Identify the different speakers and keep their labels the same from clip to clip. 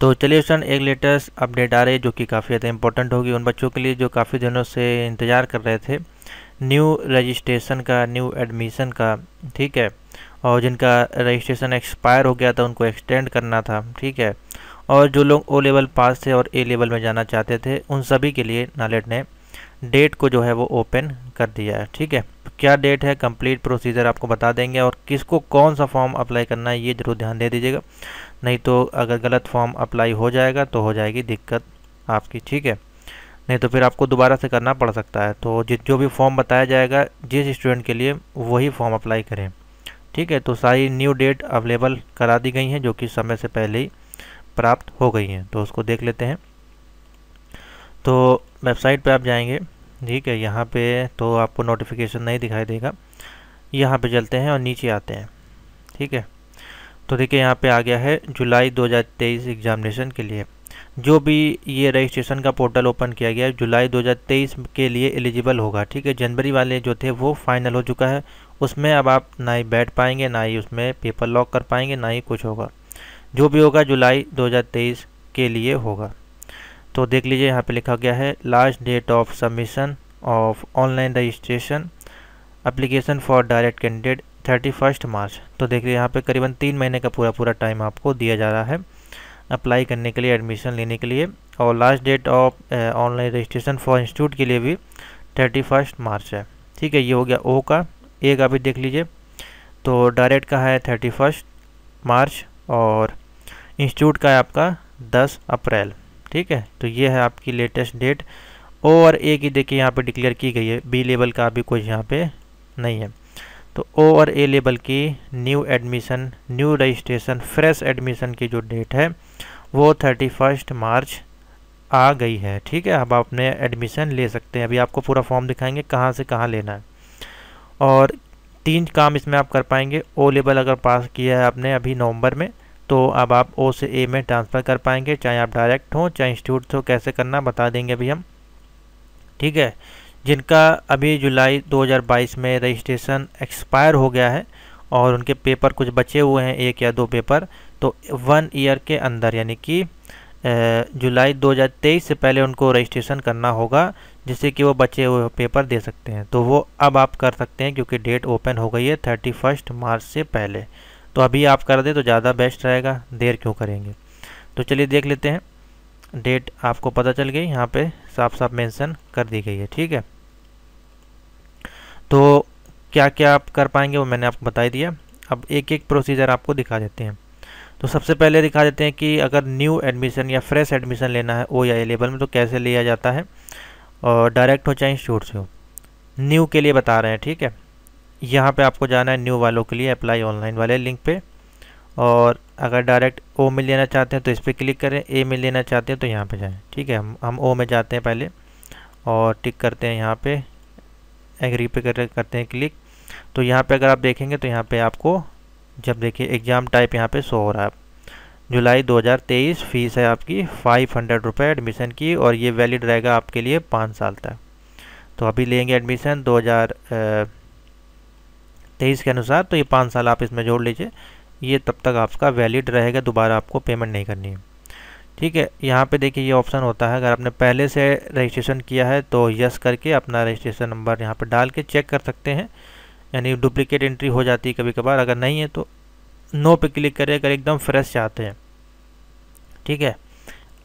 Speaker 1: तो चलिए सर एक लेटेस्ट अपडेट आ रही है जो कि काफ़ी ज़्यादा इंपॉर्टेंट होगी उन बच्चों के लिए जो काफ़ी दिनों से इंतज़ार कर रहे थे न्यू रजिस्ट्रेशन का न्यू एडमिशन का ठीक है और जिनका रजिस्ट्रेशन एक्सपायर हो गया था उनको एक्सटेंड करना था ठीक है और जो लोग ओ लेवल पास थे और ए लेवल में जाना चाहते थे उन सभी के लिए नालेट ने हम्म। डेट को जो है वो ओपन कर दिया है ठीक है क्या डेट है कंप्लीट प्रोसीजर आपको बता देंगे और किसको कौन सा फॉर्म अप्लाई करना है ये ज़रूर ध्यान दे दीजिएगा नहीं तो अगर गलत फॉर्म अप्लाई हो जाएगा तो हो जाएगी दिक्कत आपकी ठीक है नहीं तो फिर आपको दोबारा से करना पड़ सकता है तो जित जो भी फॉर्म बताया जाएगा जिस स्टूडेंट के लिए वही फॉर्म अप्लाई करें ठीक है तो सारी न्यू डेट अवेलेबल करा दी गई हैं जो कि समय से पहले ही प्राप्त हो गई हैं तो उसको देख लेते हैं तो वेबसाइट पर आप जाएंगे ठीक है यहाँ पे तो आपको नोटिफिकेशन नहीं दिखाई देगा यहाँ पे चलते हैं और नीचे आते हैं ठीक है तो देखिए यहाँ पे आ गया है जुलाई 2023 एग्जामिनेशन के लिए जो भी ये रजिस्ट्रेशन का पोर्टल ओपन किया गया है जुलाई 2023 के लिए एलिजिबल होगा ठीक है जनवरी वाले जो थे वो फाइनल हो चुका है उसमें अब आप ना ही बैठ पाएंगे ना ही उसमें पेपर लॉक कर पाएंगे ना ही कुछ होगा जो भी होगा जुलाई दो के लिए होगा तो देख लीजिए यहाँ पे लिखा गया है last date of submission of online registration application for direct candidate thirty first March तो देख लीजिए यहाँ पे करीबन तीन महीने का पूरा पूरा टाइम आपको दिया जा रहा है अप्लाई करने के लिए एडमिशन लेने के लिए और last date of online registration for institute के लिए भी थर्टी फर्स्ट मार्च है ठीक है ये हो गया ओ का ए का भी देख लीजिए तो डायरेक्ट का है थर्टी फर्स्ट मार्च और इंस्टीट्यूट का है आपका दस अप्रैल ठीक है तो ये है आपकी लेटेस्ट डेट ओ और ए की देखिए यहाँ पे डिक्लेयर की गई है बी लेवल का अभी कुछ यहाँ पे नहीं है तो ओ और ए लेवल की new admission new registration fresh admission की जो डेट है वो थर्टी फर्स्ट मार्च आ गई है ठीक है अब आपने एडमिशन ले सकते हैं अभी आपको पूरा फॉर्म दिखाएंगे कहाँ से कहाँ लेना है और तीन काम इसमें आप कर पाएंगे ओ लेवल अगर पास किया है आपने अभी नवंबर में तो अब आप ओ से ए में ट्रांसफ़र कर पाएंगे चाहे आप डायरेक्ट हों चाहे इंस्टीट्यूट हो कैसे करना बता देंगे अभी हम ठीक है जिनका अभी जुलाई 2022 में रजिस्ट्रेशन एक्सपायर हो गया है और उनके पेपर कुछ बचे हुए हैं एक या दो पेपर तो वन ईयर के अंदर यानी कि जुलाई 2023 से पहले उनको रजिस्ट्रेशन करना होगा जिससे कि वो बचे हुए पेपर दे सकते हैं तो वो अब आप कर सकते हैं क्योंकि डेट ओपन हो गई है थर्टी फर्स्ट मार्च से पहले तो अभी आप कर दें तो ज़्यादा बेस्ट रहेगा देर क्यों करेंगे तो चलिए देख लेते हैं डेट आपको पता चल गई यहाँ पे साफ साफ मेंशन कर दी गई है ठीक है तो क्या क्या आप कर पाएंगे वो मैंने आपको बता दिया अब एक एक प्रोसीजर आपको दिखा देते हैं तो सबसे पहले दिखा देते हैं कि अगर न्यू एडमिशन या फ्रेश एडमिशन लेना है ओ या एलेबल में तो कैसे लिया जाता है और डायरेक्ट हो चाहे इंस्टीट्यूट से हो न्यू के लिए बता रहे हैं ठीक है यहाँ पे आपको जाना है न्यू वालों के लिए अप्लाई ऑनलाइन वाले लिंक पे और अगर डायरेक्ट ओ में लेना चाहते हैं तो इस पर क्लिक करें ए में लेना चाहते हैं तो यहाँ पे जाएं ठीक है हम हम ओ में जाते हैं पहले और टिक करते हैं यहाँ पे एग्री पे कर, करते हैं क्लिक तो यहाँ पे अगर आप देखेंगे तो यहाँ पे आपको जब देखिए एग्ज़ाम टाइप यहाँ पर शो हो रहा है जुलाई दो फ़ीस है आपकी फ़ाइव हंड्रेड रुपये एडमिशन की और ये वैलिड रहेगा आपके लिए पाँच साल तक तो अभी लेंगे एडमिशन दो हज़ार तेईस के अनुसार तो ये पाँच साल आप इसमें जोड़ लीजिए ये तब तक आपका वैलिड रहेगा दोबारा आपको पेमेंट नहीं करनी है ठीक है यहाँ पे देखिए ये ऑप्शन होता है अगर आपने पहले से रजिस्ट्रेशन किया है तो यस करके अपना रजिस्ट्रेशन नंबर यहाँ पे डाल के चेक कर सकते हैं यानी डुप्लीकेट एंट्री हो जाती है कभी कभार अगर नहीं है तो नो पे क्लिक करें अगर एकदम फ्रेश चाहते हैं ठीक है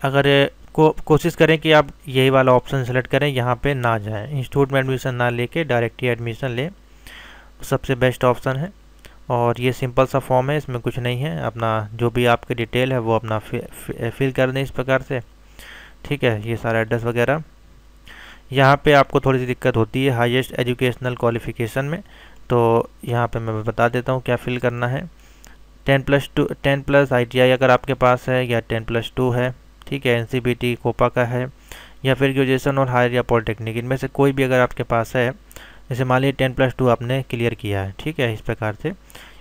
Speaker 1: अगर को कोशिश करें कि आप यही वाला ऑप्शन सेलेक्ट करें यहाँ पर ना जाएँ इंस्टीट्यूट में एडमिशन ना ले डायरेक्ट एडमिशन लें सबसे बेस्ट ऑप्शन है और ये सिंपल सा फॉर्म है इसमें कुछ नहीं है अपना जो भी आपके डिटेल है वो अपना फिल कर दें इस प्रकार से ठीक है ये सारा एड्रेस वगैरह यहाँ पे आपको थोड़ी सी दिक्कत होती है हाईएस्ट एजुकेशनल क्वालिफिकेशन में तो यहाँ पे मैं बता देता हूँ क्या फ़िल करना है ten plus two ten plus आई अगर आपके पास है या टेन प्लस टू है ठीक है एन कोपा का है या फिर ग्रेजुएसन और हायर या पॉलिटेक्निक इनमें से कोई भी अगर आपके पास है जैसे मान लीजिए टेन प्लस टू आपने क्लियर किया है ठीक है इस प्रकार से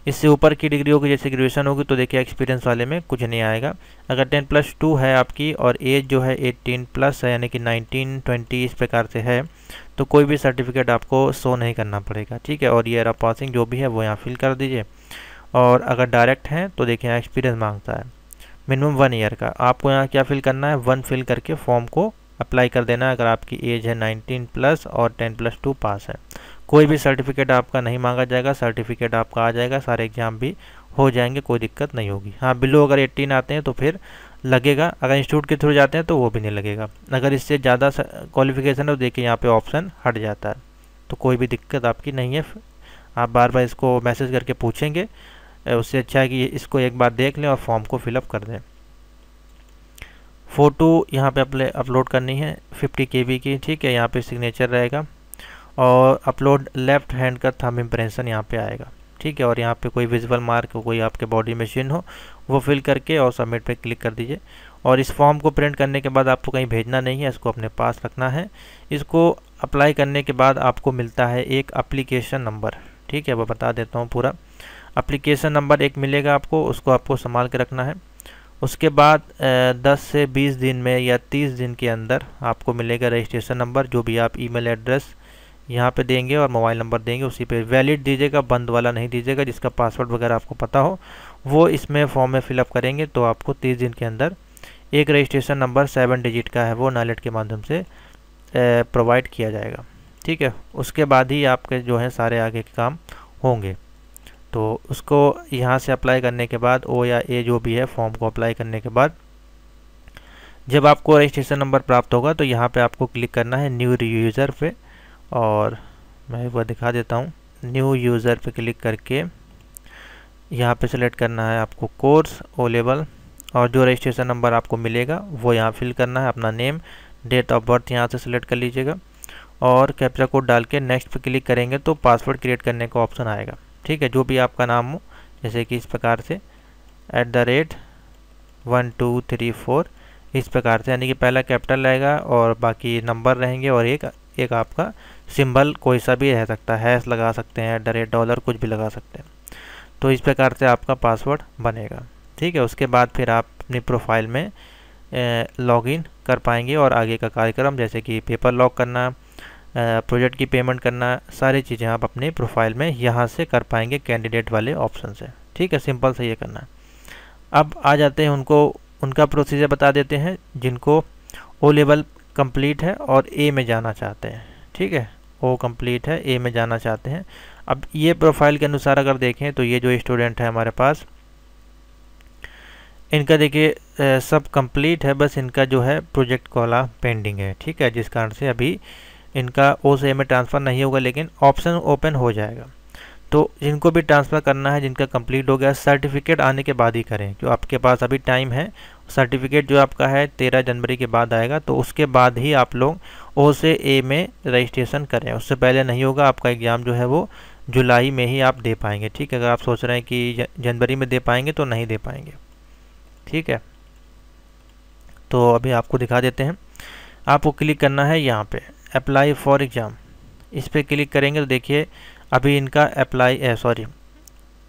Speaker 1: इससे ऊपर की डिग्री होगी जैसे ग्रेजुएशन होगी तो देखिए एक्सपीरियंस वाले में कुछ नहीं आएगा अगर टेन प्लस टू है आपकी और एज जो है एटीन प्लस है यानी कि नाइनटीन ट्वेंटी इस प्रकार से है तो कोई भी सर्टिफिकेट आपको शो नहीं करना पड़ेगा ठीक है और ये आप पासिंग जो भी है वो यहाँ फिल कर दीजिए और अगर डायरेक्ट हैं तो देखिए यहाँ एक्सपीरियंस मांगता है मिनिमम वन ईयर का आपको यहाँ क्या फिल करना है वन फिल करके फॉर्म को अप्लाई कर देना अगर आपकी एज है 19 प्लस और 10 प्लस टू पास है कोई भी सर्टिफिकेट आपका नहीं मांगा जाएगा सर्टिफिकेट आपका आ जाएगा सारे एग्जाम भी हो जाएंगे कोई दिक्कत नहीं होगी हाँ बिलो अगर एट्टीन आते हैं तो फिर लगेगा अगर इंस्टीट्यूट के थ्रू जाते हैं तो वो भी नहीं लगेगा अगर इससे ज़्यादा क्वालिफिकेशन है तो देखिए यहाँ पर ऑप्शन हट जाता है तो कोई भी दिक्कत आपकी नहीं है आप बार बार इसको मैसेज करके पूछेंगे उससे अच्छा है कि इसको एक बार देख लें और फॉर्म को फिलअप कर दें फ़ोटो यहाँ पे अपने अपलोड करनी है 50 के की ठीक है यहाँ पे सिग्नेचर रहेगा और अपलोड लेफ़्ट हैंड का थम इम्प्रेशन यहाँ पे आएगा ठीक है और यहाँ पे कोई विजुअल मार्क हो कोई आपके बॉडी में चिन्ह हो वो फिल करके और सबमिट पे क्लिक कर दीजिए और इस फॉर्म को प्रिंट करने के बाद आपको कहीं भेजना नहीं है इसको अपने पास रखना है इसको अप्लाई करने के बाद आपको मिलता है एक अप्लीकेशन नंबर ठीक है वो बता देता हूँ पूरा अप्लीकेशन नंबर एक मिलेगा आपको उसको आपको संभाल के रखना है उसके बाद दस से बीस दिन में या तीस दिन के अंदर आपको मिलेगा रजिस्ट्रेशन नंबर जो भी आप ईमेल एड्रेस यहाँ पे देंगे और मोबाइल नंबर देंगे उसी पे वैलिड दीजिएगा बंद वाला नहीं दीजिएगा जिसका पासवर्ड वगैरह आपको पता हो वो इसमें फॉर्म में फिलअप करेंगे तो आपको तीस दिन के अंदर एक रजिस्ट्रेशन नंबर सेवन डिजिट का है वो नालेट के माध्यम से प्रोवाइड किया जाएगा ठीक है उसके बाद ही आपके जो हैं सारे आगे के काम होंगे तो उसको यहाँ से अप्लाई करने के बाद ओ या ए जो भी है फॉर्म को अप्लाई करने के बाद जब आपको रजिस्ट्रेशन नंबर प्राप्त होगा तो यहाँ पे आपको क्लिक करना है न्यू यूज़र पे और मैं वह दिखा देता हूँ न्यू यूज़र पे क्लिक करके यहाँ पे सिलेक्ट करना है आपको कोर्स ओ लेवल और जो रजिस्ट्रेशन नंबर आपको मिलेगा वो यहाँ फिल करना है अपना नेम डेट ऑफ बर्थ यहाँ से सिलेक्ट कर लीजिएगा और कैप्चा कोड डाल के नेक्स्ट पर क्लिक करेंगे तो पासवर्ड क्रिएट करने का ऑप्शन आएगा ठीक है जो भी आपका नाम हो जैसे कि इस प्रकार से at the rate one two three four इस प्रकार से यानी कि पहला कैपिटल रहेगा और बाकी नंबर रहेंगे और एक एक आपका सिंबल कोई सा भी रह सकता है हैश लगा सकते हैं एट द रेट डॉलर कुछ भी लगा सकते हैं तो इस प्रकार से आपका पासवर्ड बनेगा ठीक है उसके बाद फिर आप अपनी प्रोफाइल में लॉगिन कर पाएंगे और आगे का कार्यक्रम जैसे कि पेपर लॉक करना प्रोजेक्ट की पेमेंट करना सारी चीज़ें आप अपने प्रोफाइल में यहाँ से कर पाएंगे कैंडिडेट वाले ऑप्शन से ठीक है सिंपल से ये करना है अब आ जाते हैं उनको उनका प्रोसीजर बता देते हैं जिनको ओ लेवल कंप्लीट है और ए में जाना चाहते हैं ठीक है ओ कंप्लीट है ए में जाना चाहते हैं अब ये प्रोफाइल के अनुसार अगर देखें तो ये जो स्टूडेंट है हमारे पास इनका देखिए सब कंप्लीट है बस इनका जो है प्रोजेक्ट कॉला पेंडिंग है ठीक है जिस कारण से अभी इनका ओ से ए में ट्रांसफ़र नहीं होगा लेकिन ऑप्शन ओपन हो जाएगा तो जिनको भी ट्रांसफ़र करना है जिनका कंप्लीट हो गया सर्टिफिकेट आने के बाद ही करें जो आपके पास अभी टाइम है सर्टिफिकेट जो आपका है तेरह जनवरी के बाद आएगा तो उसके बाद ही आप लोग ओ से ए में रजिस्ट्रेशन करें उससे पहले नहीं होगा आपका एग्ज़ाम जो है वो जुलाई में ही आप दे पाएंगे ठीक है अगर आप सोच रहे हैं कि जनवरी में दे पाएंगे तो नहीं दे पाएंगे ठीक है तो अभी आपको दिखा देते हैं आपको क्लिक करना है यहाँ पे अप्लाई फॉर एग्ज़ाम इस पर क्लिक करेंगे तो देखिए अभी इनका अप्लाई सॉरी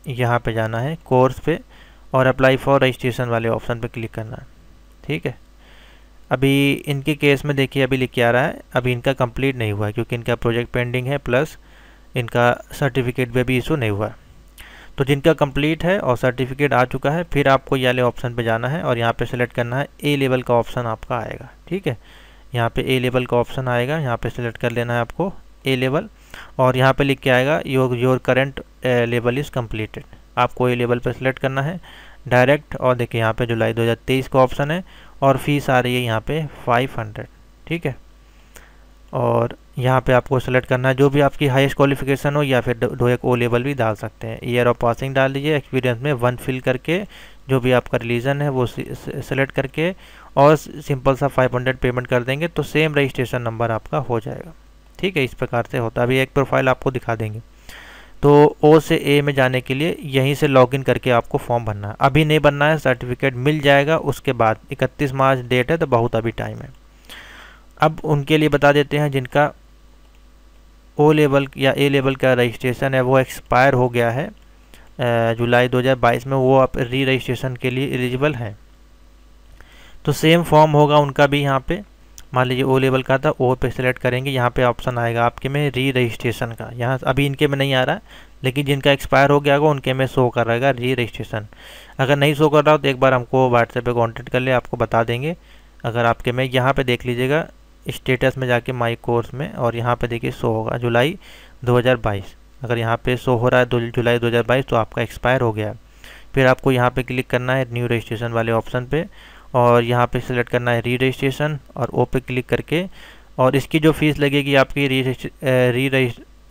Speaker 1: यहाँ पे जाना है कोर्स पे और अप्लाई फॉर रजिस्ट्रेशन वाले ऑप्शन पे क्लिक करना है ठीक है अभी इनके केस में देखिए अभी लिख के आ रहा है अभी इनका कंप्लीट नहीं हुआ है क्योंकि इनका प्रोजेक्ट पेंडिंग है प्लस इनका सर्टिफिकेट भी अभी इशू नहीं हुआ है तो जिनका कंप्लीट है और सर्टिफिकेट आ चुका है फिर आपको ये वाले ऑप्शन पे जाना है और यहाँ पे सेलेक्ट करना है ए लेवल का ऑप्शन आपका आएगा ठीक है यहाँ पे ए लेवल का ऑप्शन आएगा यहाँ पे सेलेक्ट कर लेना है आपको ए लेवल और यहाँ पे लिख के आएगा your your current level is completed आपको ए लेवल पर सेलेक्ट करना है डायरेक्ट और देखिए यहाँ पे जुलाई 2023 का ऑप्शन है और फीस आ रही है यहाँ पे 500 ठीक है और यहाँ पे आपको सेलेक्ट करना है जो भी आपकी हाईएस्ट क्वालिफिकेशन हो या फिर एक ओ लेवल भी डाल सकते हैं ईयर ऑफ पासिंग डाल दीजिए एक्सपीरियंस में वन फिल करके जो भी आपका रिलीजन है वो सेलेक्ट करके और सिंपल सा 500 पेमेंट कर देंगे तो सेम रजिस्ट्रेशन नंबर आपका हो जाएगा ठीक है इस प्रकार से होता है अभी एक प्रोफाइल आपको दिखा देंगे तो ओ से ए में जाने के लिए यहीं से लॉगिन करके आपको फॉर्म भरना है अभी नहीं भरना है सर्टिफिकेट मिल जाएगा उसके बाद 31 मार्च डेट है तो बहुत अभी टाइम है अब उनके लिए बता देते हैं जिनका ओ लेवल या ए लेवल का रजिस्ट्रेशन है वो एक्सपायर हो गया है जुलाई 2022 में वो आप री रजिस्ट्रेशन के लिए एलिजिबल हैं तो सेम फॉर्म होगा उनका भी यहाँ पे मान लीजिए ओ लेवल का था ओ पे सेलेक्ट करेंगे यहाँ पे ऑप्शन आएगा आपके में री रजिस्ट्रेशन का यहाँ अभी इनके में नहीं आ रहा लेकिन जिनका एक्सपायर हो गया होगा उनके में शो कर रहेगा री रजिस्ट्रेशन अगर नहीं शो कर रहा हो तो एक बार हमको व्हाट्सएप पर कॉन्टेक्ट कर ले आपको बता देंगे अगर आपके में यहाँ पर देख लीजिएगा स्टेटस में जाके माई कोर्स में और यहाँ पर देखिए शो होगा जुलाई दो अगर यहाँ पर शो हो रहा है जुलाई दो तो आपका एक्सपायर हो गया फिर आपको यहाँ पर क्लिक करना है न्यू रजिस्ट्रेशन वाले ऑप्शन पर और यहाँ पे सिलेक्ट करना है री रजिस्ट्रेशन और ओ पे क्लिक करके और इसकी जो फ़ीस लगेगी आपकी री री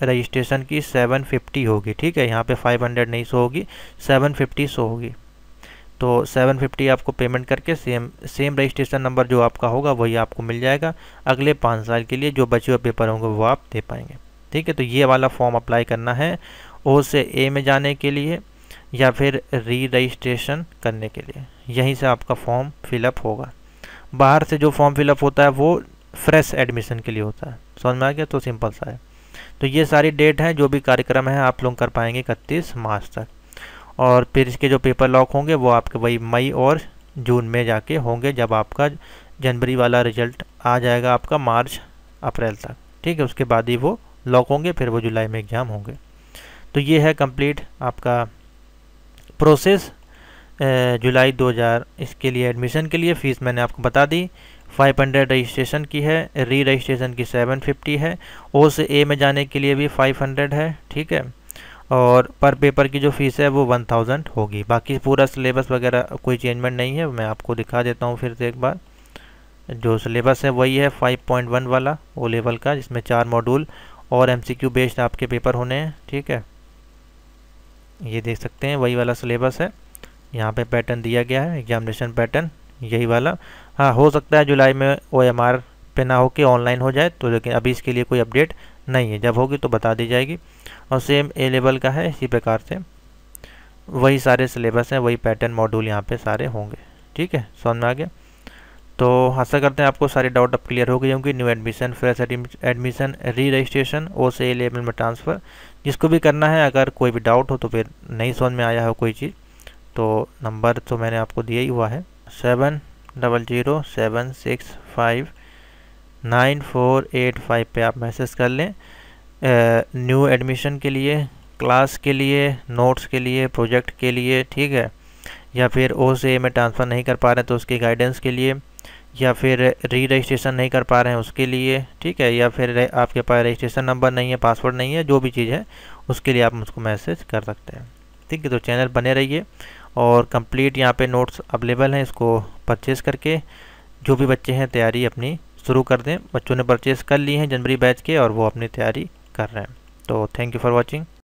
Speaker 1: रजिस्ट्रेशन की सेवन फिफ्टी होगी ठीक है यहाँ पे फाइव हंड्रेड नहीं सो होगी सेवन फिफ्टी सो होगी तो सेवन फिफ्टी आपको पेमेंट करके सेम सेम रजिस्ट्रेशन नंबर जो आपका होगा वही आपको मिल जाएगा अगले पाँच साल के लिए जो बचे हुए पेपर होंगे वो आप दे पाएंगे ठीक है तो ये वाला फॉर्म अप्लाई करना है ओ से ए में जाने के लिए या फिर री रजिस्ट्रेशन करने के लिए यहीं से आपका फॉर्म फिलअप होगा बाहर से जो फॉर्म फिलअप होता है वो फ्रेश एडमिशन के लिए होता है समझ में आ गया तो सिंपल सा है तो ये सारी डेट हैं जो भी कार्यक्रम है आप लोग कर पाएंगे इकतीस मार्च तक और फिर इसके जो पेपर लॉक होंगे वो आपके वही मई और जून में जाके होंगे जब आपका जनवरी वाला रिजल्ट आ जाएगा आपका मार्च अप्रैल तक ठीक है उसके बाद ही वो लॉक होंगे फिर वो जुलाई में एग्ज़ाम होंगे तो ये है कंप्लीट आपका प्रोसेस जुलाई 2000 इसके लिए एडमिशन के लिए फ़ीस मैंने आपको बता दी 500 रजिस्ट्रेशन की है री रजिस्ट्रेशन की 750 है ओ से ए में जाने के लिए भी 500 है ठीक है और पर पेपर की जो फ़ीस है वो 1000 होगी बाकी पूरा सिलेबस वगैरह कोई चेंजमेंट नहीं है मैं आपको दिखा देता हूँ फिर से एक बार जो सिलेबस है वही है 5.1 वाला ओ लेवल का जिसमें चार मॉडूल और एम बेस्ड आपके पेपर होने हैं ठीक है ये देख सकते हैं वही वाला सिलेबस है यहाँ पे पैटर्न दिया गया है एग्जामिनेशन पैटर्न यही वाला हाँ हो सकता है जुलाई में ओ एम आर पे ना हो के ऑनलाइन हो जाए तो लेकिन अभी इसके लिए कोई अपडेट नहीं है जब होगी तो बता दी जाएगी और सेम ए लेवल का है इसी प्रकार से वही सारे सिलेबस हैं वही पैटर्न मॉड्यूल यहाँ पे सारे होंगे ठीक है समझ में आ गया तो आशा करते हैं आपको सारे डाउट अब क्लियर हो गए होंगे new admission fresh admission re registration O से ए लेवल में ट्रांसफ़र जिसको भी करना है अगर कोई भी डाउट हो तो फिर नहीं समझ में आया हो कोई चीज़ तो नंबर तो मैंने आपको दिया ही हुआ है seven double zero seven six five nine four eight five पर आप मैसेज कर लें न्यू एडमिशन के लिए क्लास के लिए नोट्स के लिए प्रोजेक्ट के लिए ठीक है या फिर ओ से ए में ट्रांसफ़र नहीं कर पा रहे तो उसकी गाइडेंस के लिए या फिर री रजिस्ट्रेशन नहीं कर पा रहे हैं उसके लिए ठीक है या फिर आपके पास रजिस्ट्रेशन नंबर नहीं है पासवर्ड नहीं है जो भी चीज़ है उसके लिए आप मुझको मैसेज कर सकते हैं ठीक है तो चैनल बने रहिए और कंप्लीट यहाँ पे नोट्स अवेलेबल हैं इसको परचेस करके जो भी बच्चे हैं तैयारी अपनी शुरू कर दें बच्चों ने परचेस कर ली हैं जनवरी बैच के और वो अपनी तैयारी कर रहे हैं तो थैंक यू फॉर वॉचिंग